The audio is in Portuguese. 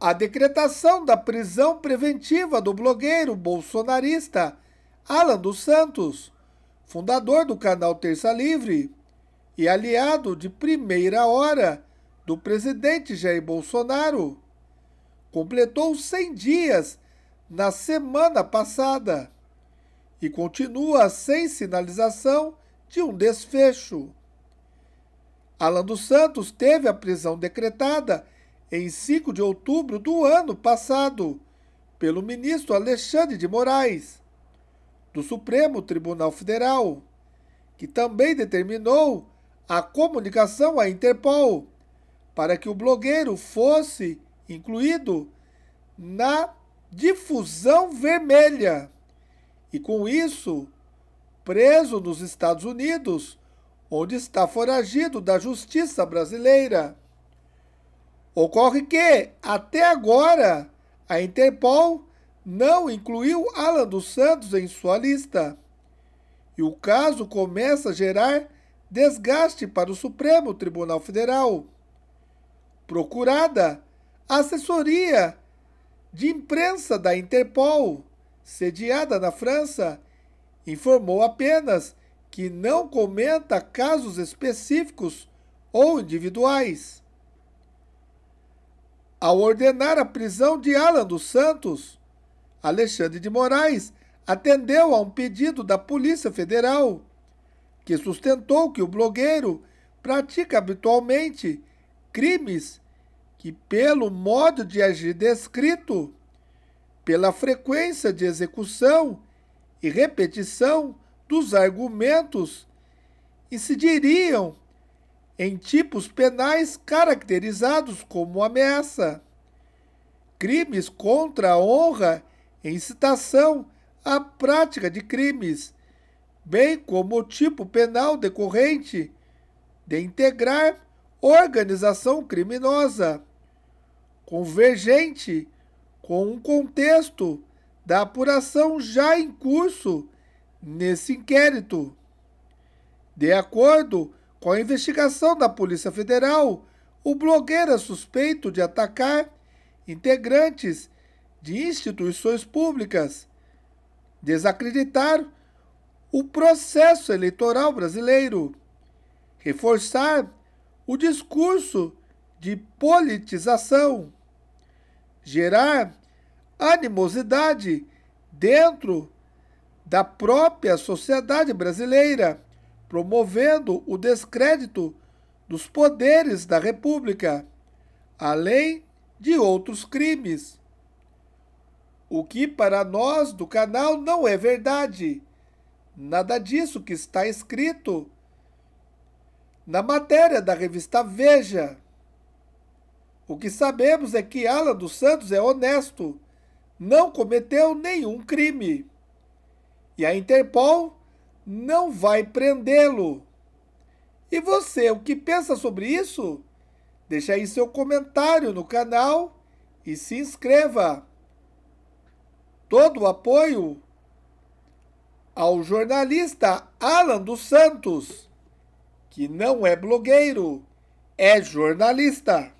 a decretação da prisão preventiva do blogueiro bolsonarista Alan dos Santos, fundador do canal Terça Livre e aliado de primeira hora do presidente Jair Bolsonaro, completou 100 dias na semana passada e continua sem sinalização de um desfecho. Alan dos Santos teve a prisão decretada em 5 de outubro do ano passado, pelo ministro Alexandre de Moraes, do Supremo Tribunal Federal, que também determinou a comunicação à Interpol para que o blogueiro fosse incluído na difusão vermelha e, com isso, preso nos Estados Unidos, onde está foragido da justiça brasileira. Ocorre que, até agora, a Interpol não incluiu Alan dos Santos em sua lista. E o caso começa a gerar desgaste para o Supremo Tribunal Federal. Procurada a assessoria de imprensa da Interpol, sediada na França, informou apenas que não comenta casos específicos ou individuais ao ordenar a prisão de Alan dos Santos, Alexandre de Moraes atendeu a um pedido da Polícia Federal, que sustentou que o blogueiro pratica habitualmente crimes que, pelo modo de agir descrito, pela frequência de execução e repetição dos argumentos, incidiriam em tipos penais caracterizados como ameaça, crimes contra a honra, incitação à prática de crimes, bem como o tipo penal decorrente de integrar organização criminosa, convergente com um contexto da apuração já em curso nesse inquérito. De acordo com a investigação da Polícia Federal, o blogueiro é suspeito de atacar integrantes de instituições públicas, desacreditar o processo eleitoral brasileiro, reforçar o discurso de politização, gerar animosidade dentro da própria sociedade brasileira promovendo o descrédito dos poderes da República, além de outros crimes. O que para nós do canal não é verdade. Nada disso que está escrito na matéria da revista Veja. O que sabemos é que Alan dos Santos é honesto, não cometeu nenhum crime. E a Interpol não vai prendê-lo. E você, o que pensa sobre isso? Deixe aí seu comentário no canal e se inscreva. Todo o apoio ao jornalista Alan dos Santos, que não é blogueiro, é jornalista.